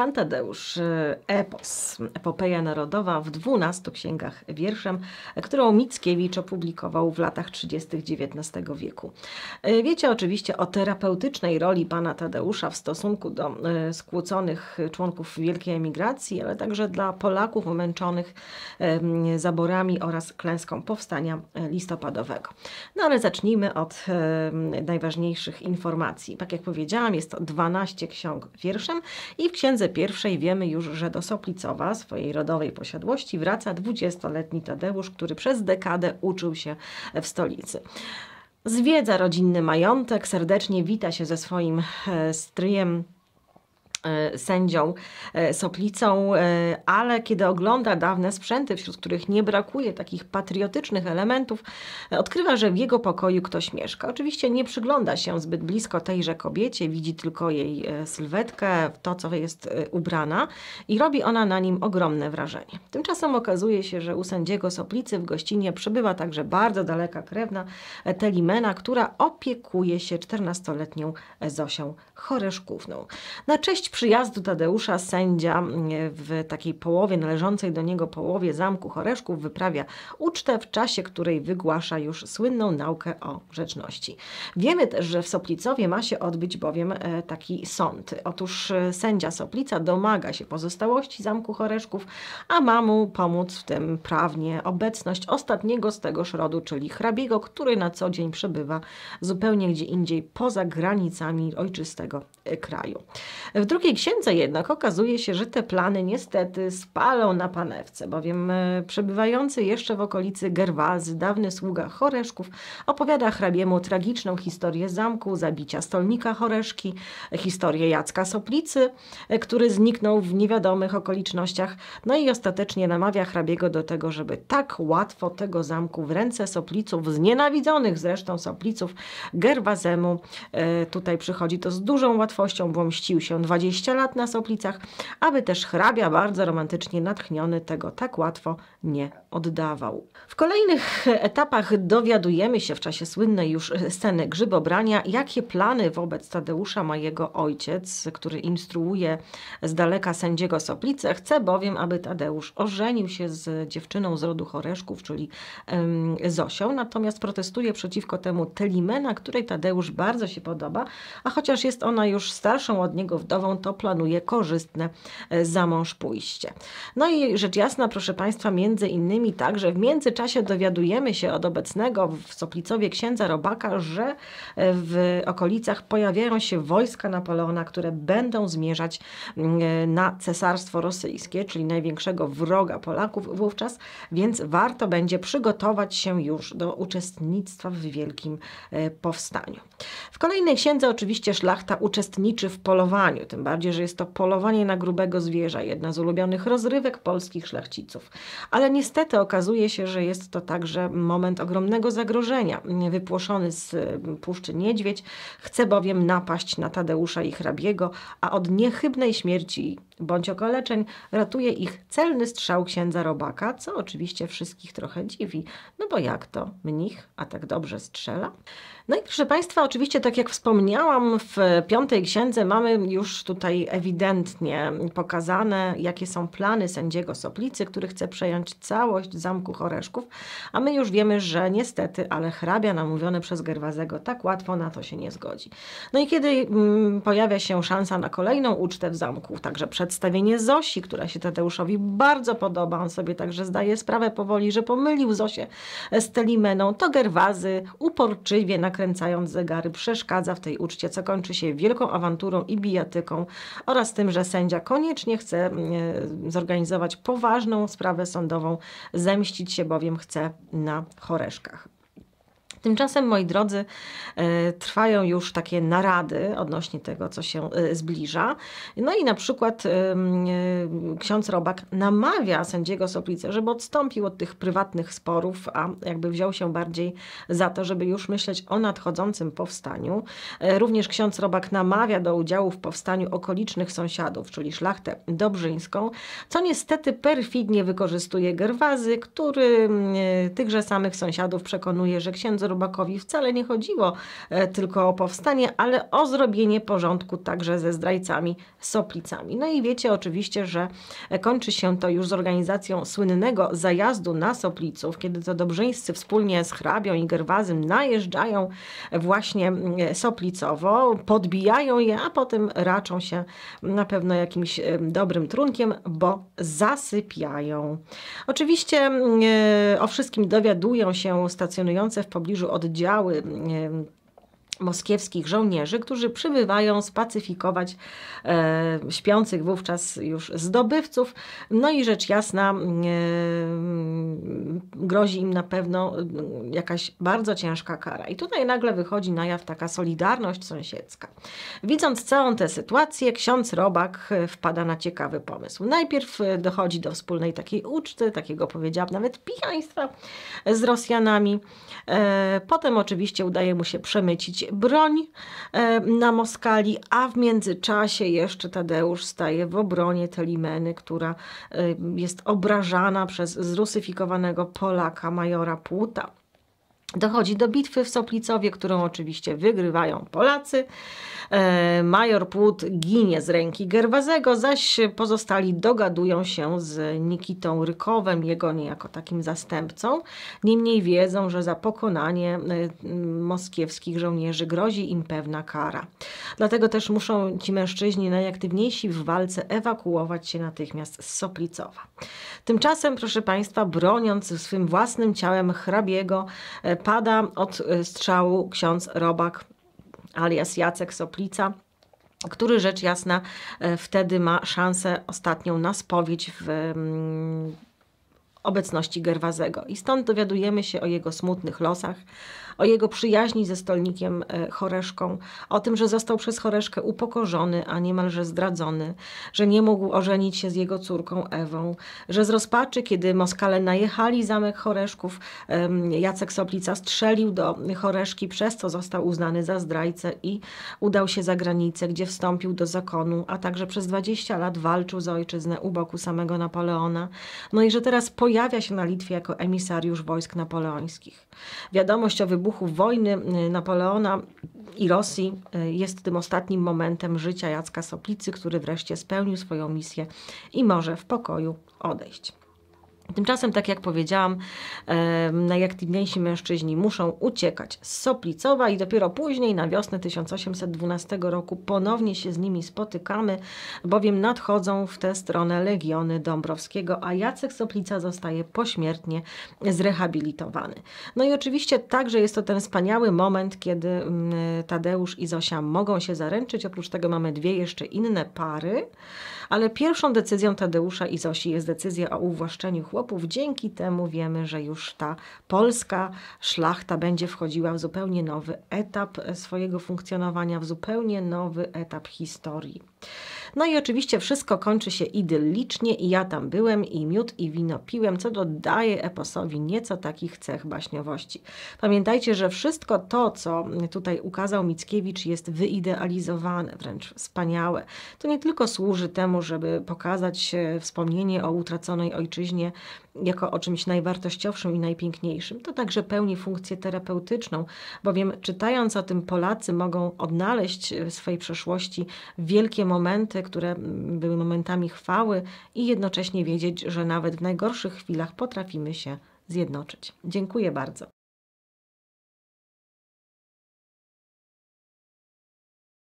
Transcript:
Pan Tadeusz, y, epos, epopeja narodowa w 12 księgach wierszem, którą Mickiewicz opublikował w latach 30. XIX wieku. Y, wiecie oczywiście o terapeutycznej roli pana Tadeusza w stosunku do y, skłóconych członków wielkiej emigracji, ale także dla Polaków umęczonych zaborami oraz klęską powstania listopadowego. No ale zacznijmy od najważniejszych informacji. Tak jak powiedziałam, jest to 12 ksiąg wierszem i w księdze i wiemy już, że do Soplicowa, swojej rodowej posiadłości, wraca 20-letni Tadeusz, który przez dekadę uczył się w stolicy. Zwiedza rodzinny majątek, serdecznie wita się ze swoim e, stryjem E, sędzią e, Soplicą, e, ale kiedy ogląda dawne sprzęty, wśród których nie brakuje takich patriotycznych elementów, odkrywa, że w jego pokoju ktoś mieszka. Oczywiście nie przygląda się zbyt blisko tejże kobiecie, widzi tylko jej sylwetkę, to co jest ubrana i robi ona na nim ogromne wrażenie. Tymczasem okazuje się, że u sędziego Soplicy w gościnie przybywa także bardzo daleka krewna Telimena, która opiekuje się 14-letnią Zosią Choreszkówną. Na cześć przyjazdu Tadeusza sędzia mm, w takiej połowie, należącej do niego połowie zamku Choreszków wyprawia ucztę, w czasie której wygłasza już słynną naukę o grzeczności. Wiemy też, że w Soplicowie ma się odbyć bowiem e, taki sąd. Otóż e, sędzia Soplica domaga się pozostałości zamku Choreszków, a ma mu pomóc w tym prawnie obecność ostatniego z tego szrodu, czyli hrabiego, który na co dzień przebywa zupełnie gdzie indziej, poza granicami ojczystego e, kraju. W drugim drugiej księdze jednak okazuje się, że te plany niestety spalą na panewce, bowiem e, przebywający jeszcze w okolicy Gerwazy, dawny sługa Choreszków, opowiada hrabiemu tragiczną historię zamku, zabicia stolnika Choreszki, historię Jacka Soplicy, e, który zniknął w niewiadomych okolicznościach, no i ostatecznie namawia hrabiego do tego, żeby tak łatwo tego zamku w ręce Sopliców, znienawidzonych zresztą Sopliców, Gerwazemu, e, tutaj przychodzi to z dużą łatwością, bo mścił się 20 20 lat na Soplicach, aby też hrabia bardzo romantycznie natchniony tego tak łatwo nie oddawał. W kolejnych etapach dowiadujemy się w czasie słynnej już sceny grzybobrania, jakie plany wobec Tadeusza ma jego ojciec, który instruuje z daleka sędziego Soplice. Chce bowiem, aby Tadeusz ożenił się z dziewczyną z rodu Choreszków, czyli um, Zosią, natomiast protestuje przeciwko temu Telimena, której Tadeusz bardzo się podoba, a chociaż jest ona już starszą od niego wdową, to planuje korzystne e, za mąż pójście. No i rzecz jasna, proszę Państwa, między innymi także w międzyczasie dowiadujemy się od obecnego w Soplicowie księdza Robaka, że e, w okolicach pojawiają się wojska Napoleona, które będą zmierzać e, na Cesarstwo Rosyjskie, czyli największego wroga Polaków wówczas, więc warto będzie przygotować się już do uczestnictwa w wielkim powstaniu. W kolejnej księdze oczywiście szlachta uczestniczy w polowaniu, tym bardziej bardziej, że jest to polowanie na grubego zwierza, jedna z ulubionych rozrywek polskich szlachciców. Ale niestety okazuje się, że jest to także moment ogromnego zagrożenia. Wypłoszony z y, puszczy niedźwiedź chce bowiem napaść na Tadeusza i hrabiego, a od niechybnej śmierci bądź okaleczeń ratuje ich celny strzał księdza robaka, co oczywiście wszystkich trochę dziwi, no bo jak to mnich, a tak dobrze strzela? No i proszę Państwa, oczywiście tak jak wspomniałam, w piątej księdze mamy już tu tutaj ewidentnie pokazane, jakie są plany sędziego Soplicy, który chce przejąć całość zamku Choreszków, a my już wiemy, że niestety, ale hrabia namówiony przez Gerwazego tak łatwo na to się nie zgodzi. No i kiedy mm, pojawia się szansa na kolejną ucztę w zamku, także przedstawienie Zosi, która się Tadeuszowi bardzo podoba, on sobie także zdaje sprawę powoli, że pomylił Zosię z Telimeną, to Gerwazy uporczywie nakręcając zegary przeszkadza w tej uczcie, co kończy się wielką awanturą i bijatyką oraz tym, że sędzia koniecznie chce e, zorganizować poważną sprawę sądową, zemścić się bowiem chce na choreszkach. Tymczasem, moi drodzy, e, trwają już takie narady odnośnie tego, co się e, zbliża. No i na przykład e, ksiądz Robak namawia sędziego Soplicę, żeby odstąpił od tych prywatnych sporów, a jakby wziął się bardziej za to, żeby już myśleć o nadchodzącym powstaniu. Również ksiądz Robak namawia do udziału w powstaniu okolicznych sąsiadów, czyli szlachtę dobrzyńską, co niestety perfidnie wykorzystuje Gerwazy, który tychże samych sąsiadów przekonuje, że księdzu Rubakowi wcale nie chodziło e, tylko o powstanie, ale o zrobienie porządku także ze zdrajcami Soplicami. No i wiecie oczywiście, że e, kończy się to już z organizacją słynnego zajazdu na Sopliców, kiedy to Dobrzyńscy wspólnie z Hrabią i Gerwazym najeżdżają właśnie e, Soplicowo, podbijają je, a potem raczą się na pewno jakimś dobrym trunkiem, bo zasypiają. Oczywiście o wszystkim dowiadują się stacjonujące w pobliżu pobliżu oddziały moskiewskich żołnierzy, którzy przybywają spacyfikować e, śpiących wówczas już zdobywców. No i rzecz jasna e, grozi im na pewno mm, jakaś bardzo ciężka kara. I tutaj nagle wychodzi na jaw taka solidarność sąsiedzka. Widząc całą tę sytuację, ksiądz Robak e, wpada na ciekawy pomysł. Najpierw e, dochodzi do wspólnej takiej uczty, takiego powiedziałabym nawet pijaństwa z Rosjanami. E, potem oczywiście udaje mu się przemycić broń na Moskali, a w międzyczasie jeszcze Tadeusz staje w obronie Telimeny, która jest obrażana przez zrusyfikowanego Pola Polaka majora Płuta. Dochodzi do bitwy w Soplicowie, którą oczywiście wygrywają Polacy. E, major Płód ginie z ręki Gerwazego, zaś pozostali dogadują się z Nikitą Rykowem, jego niejako takim zastępcą. Niemniej wiedzą, że za pokonanie e, moskiewskich żołnierzy grozi im pewna kara. Dlatego też muszą ci mężczyźni najaktywniejsi w walce ewakuować się natychmiast z Soplicowa. Tymczasem, proszę Państwa, broniąc swym własnym ciałem hrabiego, e, pada od e, strzału ksiądz Robak alias Jacek Soplica który rzecz jasna e, wtedy ma szansę ostatnią na spowiedź w mm, obecności Gerwazego. I stąd dowiadujemy się o jego smutnych losach, o jego przyjaźni ze stolnikiem e, Choreszką, o tym, że został przez Choreszkę upokorzony, a niemalże zdradzony, że nie mógł ożenić się z jego córką Ewą, że z rozpaczy, kiedy Moskale najechali zamek Choreszków, Jacek Soplica strzelił do Choreszki, przez co został uznany za zdrajcę i udał się za granicę, gdzie wstąpił do zakonu, a także przez 20 lat walczył za ojczyznę u boku samego Napoleona. No i że teraz po pojawia się na Litwie jako emisariusz wojsk napoleońskich. Wiadomość o wybuchu wojny y, Napoleona i Rosji y, jest tym ostatnim momentem życia Jacka Soplicy, który wreszcie spełnił swoją misję i może w pokoju odejść. Tymczasem, tak jak powiedziałam, najaktywniejsi mężczyźni muszą uciekać z Soplicowa i dopiero później na wiosnę 1812 roku ponownie się z nimi spotykamy, bowiem nadchodzą w tę stronę legiony Dąbrowskiego, a Jacek Soplica zostaje pośmiertnie zrehabilitowany. No i oczywiście także jest to ten wspaniały moment, kiedy mm, Tadeusz i Zosia mogą się zaręczyć. Oprócz tego mamy dwie jeszcze inne pary, ale pierwszą decyzją Tadeusza i Zosi jest decyzja o uwłaszczeniu chłopca chłopów. Dzięki temu wiemy, że już ta polska szlachta będzie wchodziła w zupełnie nowy etap e, swojego funkcjonowania, w zupełnie nowy etap historii. No i oczywiście wszystko kończy się idyllicznie i ja tam byłem i miód i wino piłem, co dodaje eposowi nieco takich cech baśniowości. Pamiętajcie, że wszystko to, co tutaj ukazał Mickiewicz jest wyidealizowane, wręcz wspaniałe. To nie tylko służy temu, żeby pokazać e, wspomnienie o utraconej ojczyźnie jako o czymś najwartościowszym i najpiękniejszym. To także pełni funkcję terapeutyczną, bowiem czytając o tym Polacy mogą odnaleźć w swojej przeszłości wielkie momenty, które mm, były momentami chwały i jednocześnie wiedzieć, że nawet w najgorszych chwilach potrafimy się zjednoczyć. Dziękuję bardzo.